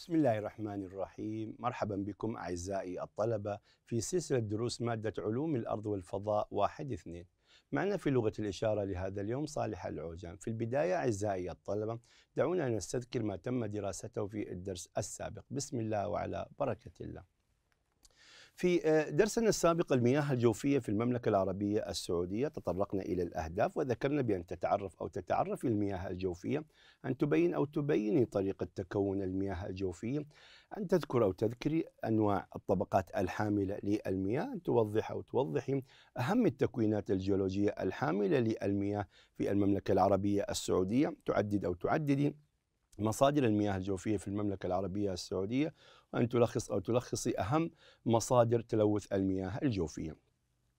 بسم الله الرحمن الرحيم مرحبا بكم أعزائي الطلبة في سلسلة دروس مادة علوم الأرض والفضاء واحد اثنين معنا في لغة الإشارة لهذا اليوم صالح العوجان في البداية أعزائي الطلبة دعونا نستذكر ما تم دراسته في الدرس السابق بسم الله وعلى بركة الله في آه، درسنا السابق المياه الجوفية في المملكة العربية السعودية تطرقنا إلى الأهداف وذكرنا بأن تتعرف أو تتعرف المياه الجوفية أن تبين أو تبيني طريقة تكون المياه الجوفية أن تذكر أو تذكري أنواع الطبقات الحاملة للمياه أن توضح أو توضحي أهم التكوينات الجيولوجية الحاملة للمياه في المملكة العربية السعودية تعدد أو تعددي مصادر المياه الجوفية في المملكة العربية السعودية أن تلخص أو تلخصي أهم مصادر تلوث المياه الجوفية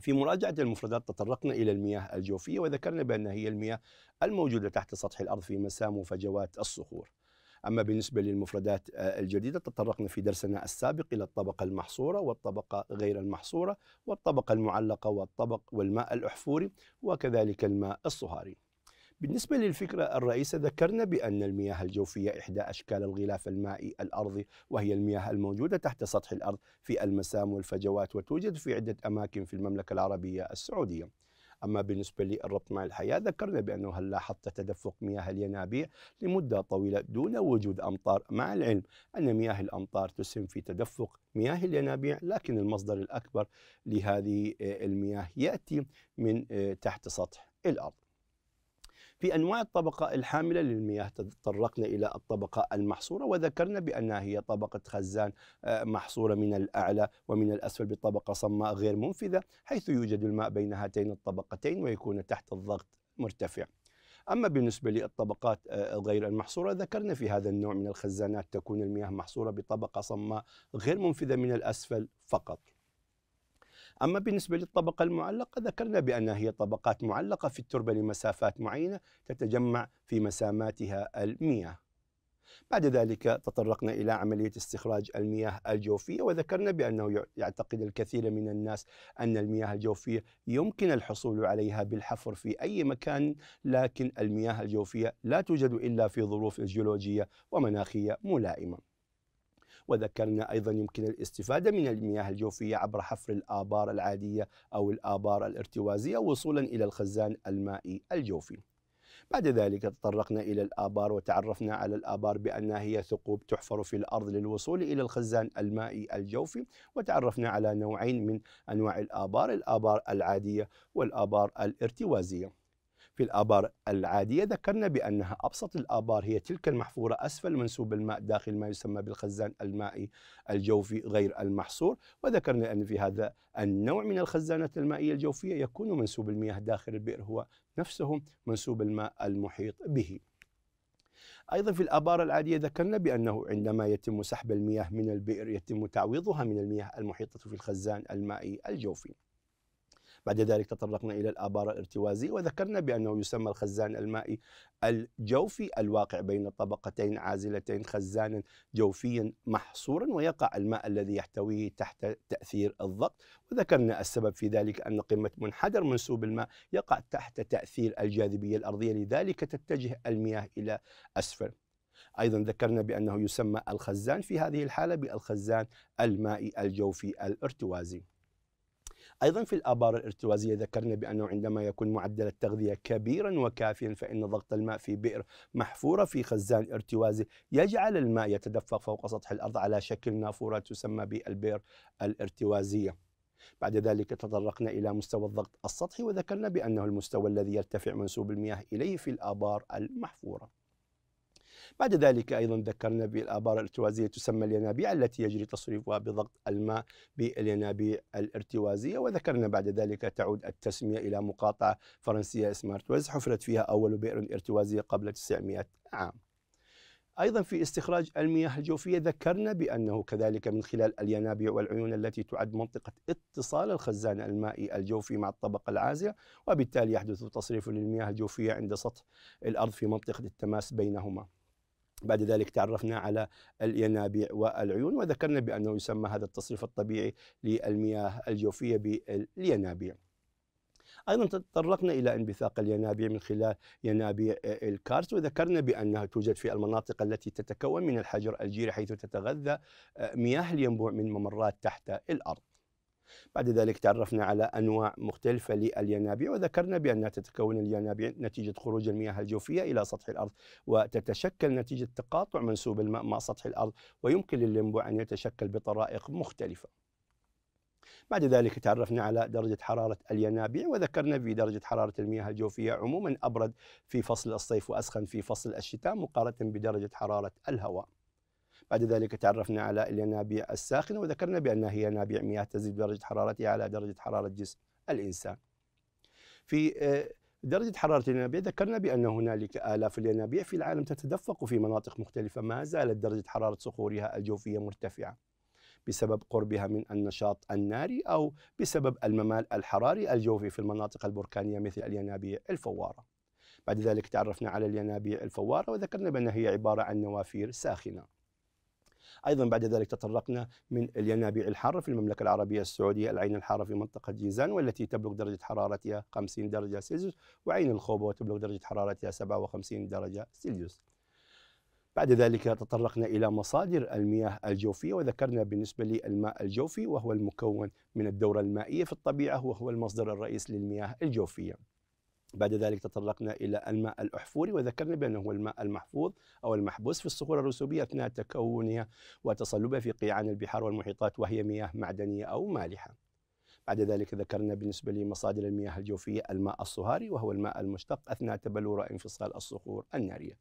في مراجعة المفردات تطرقنا إلى المياه الجوفية وذكرنا بأن هي المياه الموجودة تحت سطح الأرض في مسام وفجوات الصخور أما بالنسبة للمفردات آه، الجديدة تطرقنا في درسنا السابق إلى الطبقة المحصورة والطبقة غير المحصورة والطبقة المعلقة والطبق والماء الأحفوري وكذلك الماء الصهاري بالنسبة للفكرة الرئيسة ذكرنا بأن المياه الجوفية إحدى أشكال الغلاف المائي الأرضي وهي المياه الموجودة تحت سطح الأرض في المسام والفجوات وتوجد في عدة أماكن في المملكة العربية السعودية أما بالنسبة للربط مع الحياة ذكرنا بأنه هل لاحظت تدفق مياه الينابيع لمدة طويلة دون وجود أمطار مع العلم أن مياه الأمطار تسهم في تدفق مياه الينابيع لكن المصدر الأكبر لهذه آه، المياه يأتي من آه، تحت سطح الأرض في أنواع الطبقة الحاملة للمياه تطرقنا إلى الطبقة المحصورة وذكرنا بأنها هي طبقة خزان آه، محصورة من الأعلى ومن الأسفل بطبقة صماء غير منفذة حيث يوجد الماء بين هاتين الطبقتين ويكون تحت الضغط مرتفع أما بالنسبة للطبقات آه، غير المحصورة ذكرنا في هذا النوع من الخزانات تكون المياه محصورة بطبقة صماء غير منفذة من الأسفل فقط أما بالنسبة للطبقة المعلقة ذكرنا بأنها هي طبقات معلقة في التربة لمسافات معينة تتجمع في مساماتها المياه بعد ذلك تطرقنا إلى عملية استخراج المياه الجوفية وذكرنا بأنه يعتقد الكثير من الناس أن المياه الجوفية يمكن الحصول عليها بالحفر في أي مكان لكن المياه الجوفية لا توجد إلا في ظروف جيولوجية ومناخية ملائمة وذكرنا أيضا يمكن الاستفادة من المياه الجوفية عبر حفر الآبار العادية أو الآبار الارتوازية وصولا إلى الخزان المائي الجوفي بعد ذلك تطرقنا إلى الآبار وتعرفنا على الآبار بأنها هي ثقوب تحفر في الأرض للوصول إلى الخزان المائي الجوفي وتعرفنا على نوعين من أنواع الآبار الآبار العادية والآبار الارتوازية في الآبار العادية ذكرنا بأنها أبسط الآبار هي تلك المحفورة أسفل منسوب الماء داخل ما يسمى بالخزان المائي الجوفي غير المحصور وذكرنا أن في هذا النوع من الخزانات المائية الجوفية يكون منسوب المياه داخل البئر هو نفسه منسوب الماء المحيط به أيضا في الآبار العادية ذكرنا بأنه عندما يتم سحب المياه من البئر يتم تعويضها من المياه المحيطة في الخزان المائي الجوفي بعد ذلك تطرقنا إلى الآبار الارتوازية وذكرنا بأنه يسمى الخزان المائي الجوفي الواقع بين طبقتين عازلتين خزانا جوفيا محصورا ويقع الماء الذي يحتويه تحت تأثير الضغط وذكرنا السبب في ذلك أن قمة منحدر منسوب الماء يقع تحت تأثير الجاذبية الأرضية لذلك تتجه المياه إلى أسفل أيضا ذكرنا بأنه يسمى الخزان في هذه الحالة بالخزان المائي الجوفي الارتوازي أيضا في الآبار الارتوازية ذكرنا بأنه عندما يكون معدل التغذية كبيرا وكافيا فإن ضغط الماء في بئر محفورة في خزان ارتوازي يجعل الماء يتدفق فوق سطح الأرض على شكل نافورة تسمى بالبئر الارتوازية بعد ذلك تطرقنا إلى مستوى الضغط السطحي وذكرنا بأنه المستوى الذي يرتفع منسوب المياه إليه في الآبار المحفورة بعد ذلك أيضا ذكرنا بالآبار الارتوازية تسمى الينابيع التي يجري تصريفها بضغط الماء بالينابيع الارتوازية وذكرنا بعد ذلك تعود التسمية إلى مقاطعة فرنسية اسمها ارتواز حفرت فيها أول بئر ارتوازية قبل 900 عام أيضا في استخراج المياه الجوفية ذكرنا بأنه كذلك من خلال الينابيع والعيون التي تعد منطقة اتصال الخزان المائي الجوفي مع الطبقة العازلة وبالتالي يحدث تصريف للمياه الجوفية عند سطح الأرض في منطقة التماس بينهما بعد ذلك تعرفنا على الينابيع والعيون وذكرنا بأنه يسمى هذا التصريف الطبيعي للمياه الجوفية بالينابيع ايضا تطرقنا الى انبثاق الينابيع من خلال ينابيع الكارت وذكرنا بانها توجد في المناطق التي تتكون من الحجر الجيري حيث تتغذى مياه الينبوع من ممرات تحت الارض. بعد ذلك تعرفنا على أنواع مختلفة للينابيع وذكرنا بأنها تتكون الينابيع نتيجة خروج المياه الجوفية إلى سطح الأرض وتتشكل نتيجة تقاطع منسوب الماء مع سطح الأرض ويمكن للينبوع أن يتشكل بطرائق مختلفة بعد ذلك تعرفنا على درجة حرارة الينابيع وذكرنا في درجة حرارة المياه الجوفية عموما أبرد في فصل الصيف وأسخن في فصل الشتاء مقارنة بدرجة حرارة الهواء بعد ذلك تعرفنا على الينابيع الساخنة وذكرنا بأنها هي ينابيع مياه تزيد درجة حرارتها على درجة حرارة جسم الإنسان في آه، درجة حرارة الينابيع ذكرنا بأن هنالك آلاف الينابيع في العالم تتدفق في مناطق مختلفة ما زالت درجة حرارة صخورها الجوفية مرتفعة بسبب قربها من النشاط الناري أو بسبب الممال الحراري الجوفي في المناطق البركانية مثل الينابيع الفوارة بعد ذلك تعرفنا على الينابيع الفوارة وذكرنا بأنها هي عبارة عن نوافير ساخنة أيضا بعد ذلك تطرقنا من الينابيع الحارة في المملكة العربية السعودية العين الحارة في منطقة جيزان والتي تبلغ درجة حرارتها 50 درجة سلسيوس وعين الخوبة تبلغ درجة حرارتها 57 درجة سلسيوس بعد ذلك تطرقنا إلى مصادر المياه الجوفية وذكرنا بالنسبة للماء الجوفي وهو المكون من الدورة المائية في الطبيعة وهو المصدر الرئيسي للمياه الجوفية بعد ذلك تطرقنا إلى الماء الأحفوري وذكرنا بأنه هو الماء المحفوظ أو المحبوس في الصخور الرسوبية أثناء تكونها وتصلبها في قيعان البحار والمحيطات وهي مياه معدنية أو مالحة بعد ذلك ذكرنا بالنسبة لمصادر المياه الجوفية الماء الصهاري وهو الماء المشتق أثناء تبلور انفصال الصخور النارية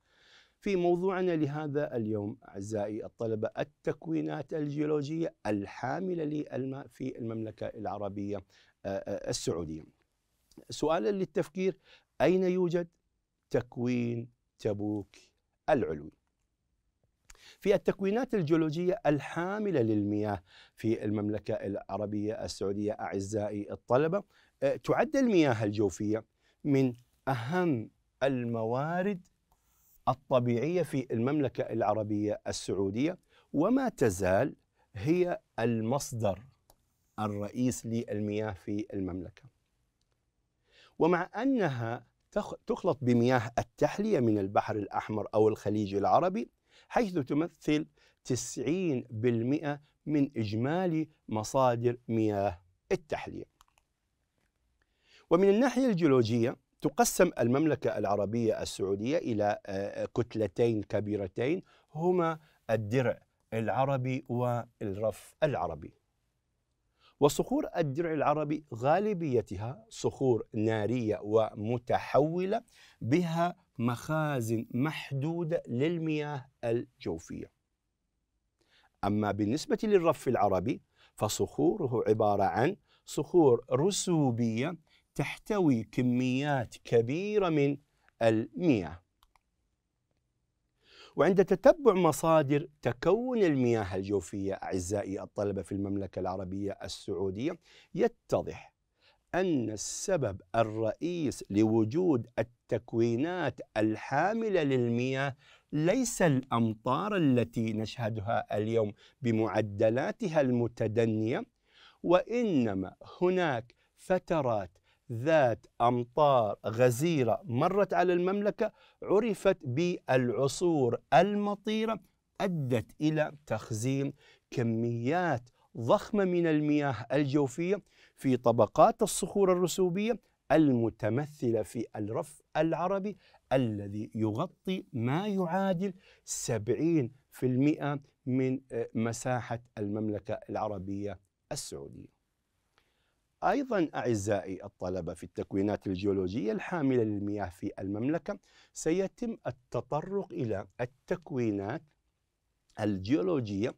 في موضوعنا لهذا اليوم أعزائي الطلبة التكوينات الجيولوجية الحاملة للماء في المملكة العربية آه، آه، السعودية سؤالا للتفكير أين يوجد تكوين تبوك العلوي في التكوينات الجيولوجية الحاملة للمياه في المملكة العربية السعودية أعزائي الطلبة أه، تعد المياه الجوفية من أهم الموارد الطبيعية في المملكة العربية السعودية وما تزال هي المصدر الرئيس للمياه في المملكه ومع أنها تخلط بمياه التحلية من البحر الأحمر أو الخليج العربي حيث تمثل 90% من إجمالي مصادر مياه التحلية ومن الناحية الجيولوجية تقسم المملكة العربية السعودية إلى آه، آه، كتلتين كبيرتين هما الدرع العربي والرف العربي وصخور الدرع العربي غالبيتها صخور نارية ومتحولة بها مخازن محدودة للمياه الجوفية أما بالنسبة للرف العربي فصخوره عبارة عن صخور رسوبية تحتوي كميات كبيرة من المياه وعند تتبع مصادر تكون المياه الجوفية أعزائي الطلبة في المملكة العربية السعودية يتضح أن السبب الرئيس لوجود التكوينات الحاملة للمياه ليس الأمطار التي نشهدها اليوم بمعدلاتها المتدنية وإنما هناك فترات ذات أمطار غزيرة مرت على المملكة عرفت بالعصور المطيرة أدت إلى تخزين كميات ضخمة من المياه الجوفية في طبقات الصخور الرسوبية المتمثلة في الرف العربي الذي يغطي ما يعادل 70% من آه، مساحة المملكة العربية السعودية أيضا أعزائي الطلبة في التكوينات الجيولوجية الحاملة للمياه في المملكة سيتم التطرق إلى التكوينات الجيولوجية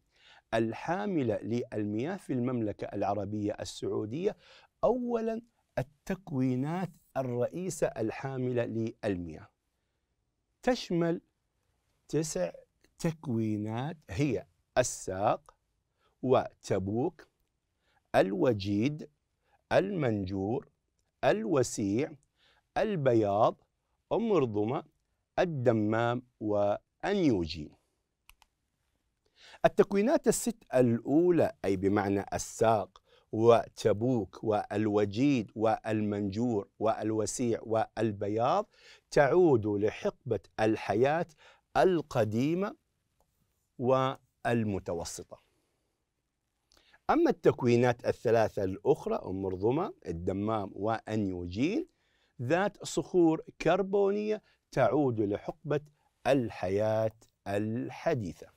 الحاملة للمياه في المملكة العربية السعودية أولا التكوينات الرئيسة الحاملة للمياه تشمل تسع تكوينات هي الساق وتبوك الوجيد المنجور الوسيع البياض أم رضمة الدمام وأنيوجي التكوينات الست الأولى أي بمعنى الساق وتبوك والوجيد والمنجور والوسيع والبياض تعود لحقبة الحياة القديمة والمتوسطة أما التكوينات الثلاثة الأخرى أم الرضمة الدمام وأنيوجين ذات صخور كربونية تعود لحقبة الحياة الحديثة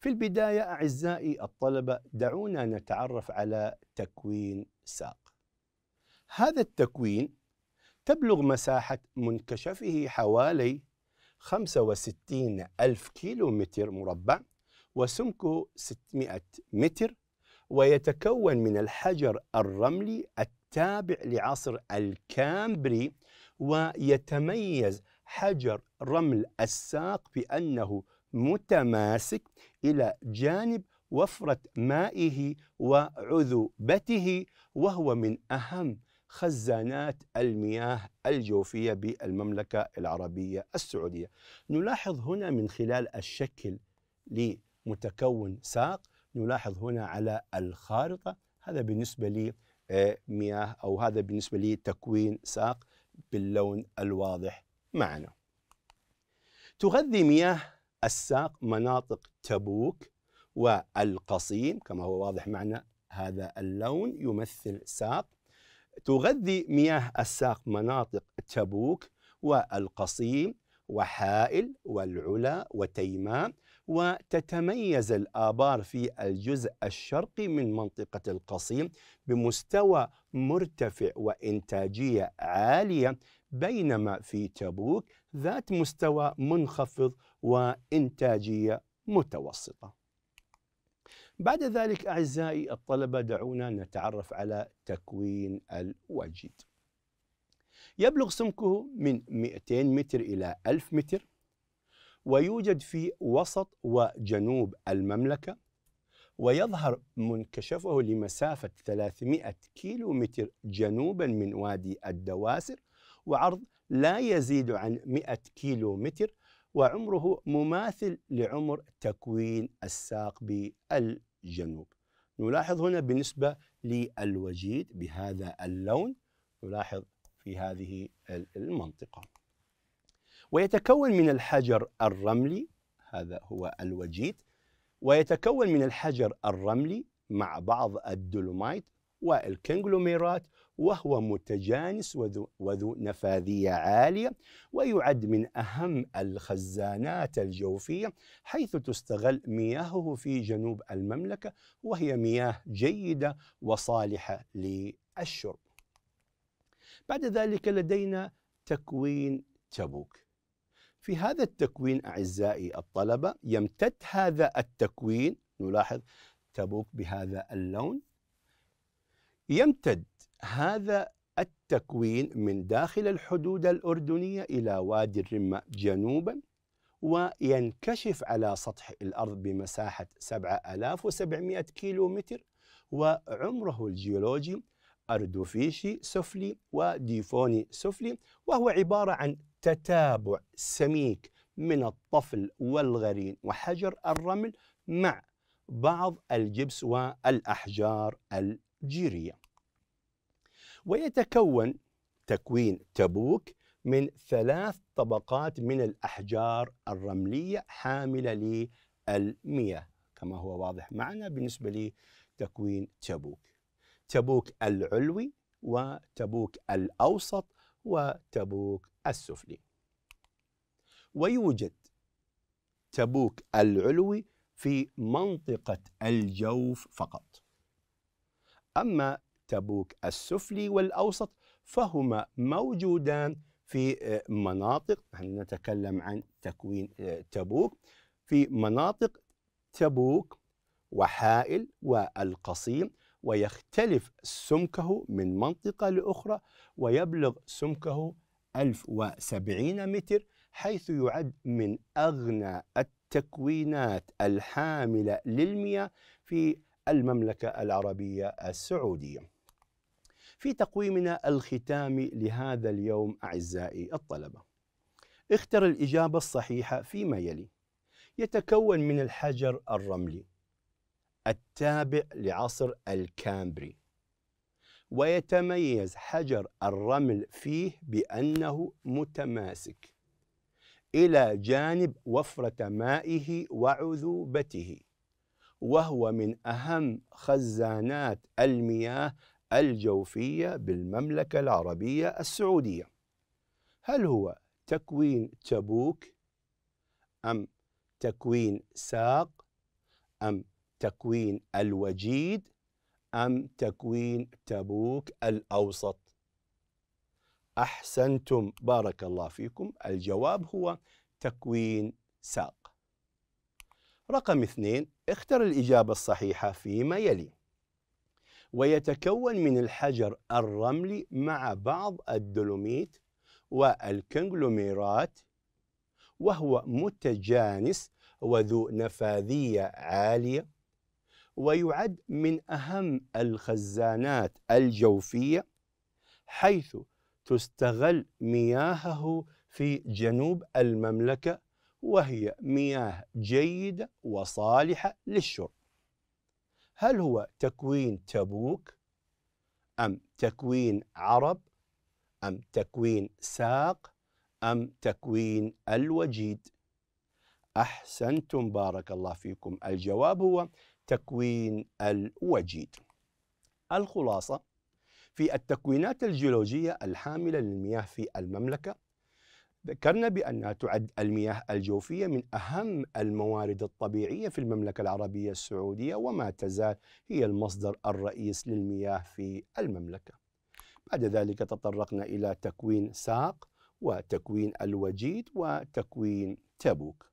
في البداية أعزائي الطلبة دعونا نتعرف على تكوين ساق هذا التكوين تبلغ مساحة منكشفه حوالي 65 ألف كيلومتر مربع وسمكه 600 متر ويتكون من الحجر الرملي التابع لعصر الكامبري ويتميز حجر رمل الساق بأنه متماسك إلى جانب وفرة مائه وعذوبته وهو من أهم خزانات المياه الجوفية بالمملكة العربية السعودية نلاحظ هنا من خلال الشكل متكون ساق نلاحظ هنا على الخارطة هذا بالنسبة لي آه، مياه أو هذا بالنسبة لي تكوين ساق باللون الواضح معنا تغذي مياه الساق مناطق تبوك والقصيم كما هو واضح معنا هذا اللون يمثل ساق تغذي مياه الساق مناطق تبوك والقصيم وحائل والعلا وتيماء وتتميز الآبار في الجزء الشرقي من منطقة القصيم بمستوى مرتفع وإنتاجية عالية بينما في تبوك ذات مستوى منخفض وإنتاجية متوسطة بعد ذلك أعزائي الطلبة دعونا نتعرف على تكوين الوجد يبلغ سمكه من 200 متر إلى 1000 متر ويوجد في وسط وجنوب المملكة ويظهر منكشفه لمسافة 300 كيلو متر جنوبا من وادي الدواسر وعرض لا يزيد عن 100 كيلو متر وعمره مماثل لعمر تكوين الساق بالجنوب نلاحظ هنا بالنسبة للوجيد بهذا اللون نلاحظ في هذه المنطقة ويتكون من الحجر الرملي هذا هو الوجيت ويتكون من الحجر الرملي مع بعض الدولومايت والكنجلوميرات وهو متجانس وذو, وذو نفاذية عالية ويعد من أهم الخزانات الجوفية حيث تستغل مياهه في جنوب المملكة وهي مياه جيدة وصالحة للشرب بعد ذلك لدينا تكوين تبوك في هذا التكوين أعزائي الطلبة يمتد هذا التكوين نلاحظ تبوك بهذا اللون يمتد هذا التكوين من داخل الحدود الأردنية إلى وادي الرمة جنوبا وينكشف على سطح الأرض بمساحة 7700 كيلو متر وعمره الجيولوجي أردوفيشي سفلي وديفوني سفلي وهو عبارة عن تتابع سميك من الطفل والغرين وحجر الرمل مع بعض الجبس والأحجار الجيرية ويتكون تكوين تبوك من ثلاث طبقات من الأحجار الرملية حاملة للمياه كما هو واضح معنا بالنسبة لتكوين تبوك تبوك العلوي وتبوك الأوسط وتبوك السفلي ويوجد تبوك العلوي في منطقة الجوف فقط أما تبوك السفلي والأوسط فهما موجودان في آه، مناطق نحن نتكلم عن تكوين آه، تبوك في مناطق تبوك وحائل والقصيم ويختلف سمكه من منطقة لأخرى ويبلغ سمكه 1070 متر حيث يعد من أغنى التكوينات الحاملة للمياه في المملكة العربية السعودية في تقويمنا الختامي لهذا اليوم أعزائي الطلبة اختر الإجابة الصحيحة فيما يلي يتكون من الحجر الرملي التابع لعصر الكامبري ويتميز حجر الرمل فيه بأنه متماسك إلى جانب وفرة مائه وعذوبته وهو من أهم خزانات المياه الجوفية بالمملكة العربية السعودية هل هو تكوين تبوك أم تكوين ساق أم تكوين الوجيد أم تكوين تبوك الأوسط أحسنتم بارك الله فيكم الجواب هو تكوين ساق رقم اثنين اختر الإجابة الصحيحة فيما يلي ويتكون من الحجر الرملي مع بعض الدولوميت والكنجلوميرات وهو متجانس وذو نفاذية عالية ويعد من أهم الخزانات الجوفية حيث تستغل مياهه في جنوب المملكة وهي مياه جيدة وصالحة للشرب هل هو تكوين تبوك أم تكوين عرب أم تكوين ساق أم تكوين الوجيد أحسنتم بارك الله فيكم الجواب هو تكوين الوجيد الخلاصة في التكوينات الجيولوجية الحاملة للمياه في المملكة ذكرنا بأنها تعد المياه الجوفية من أهم الموارد الطبيعية في المملكة العربية السعودية وما تزال هي المصدر الرئيس للمياه في المملكة بعد ذلك تطرقنا إلى تكوين ساق وتكوين الوجيد وتكوين تبوك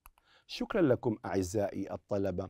شكرا لكم أعزائي الطلبة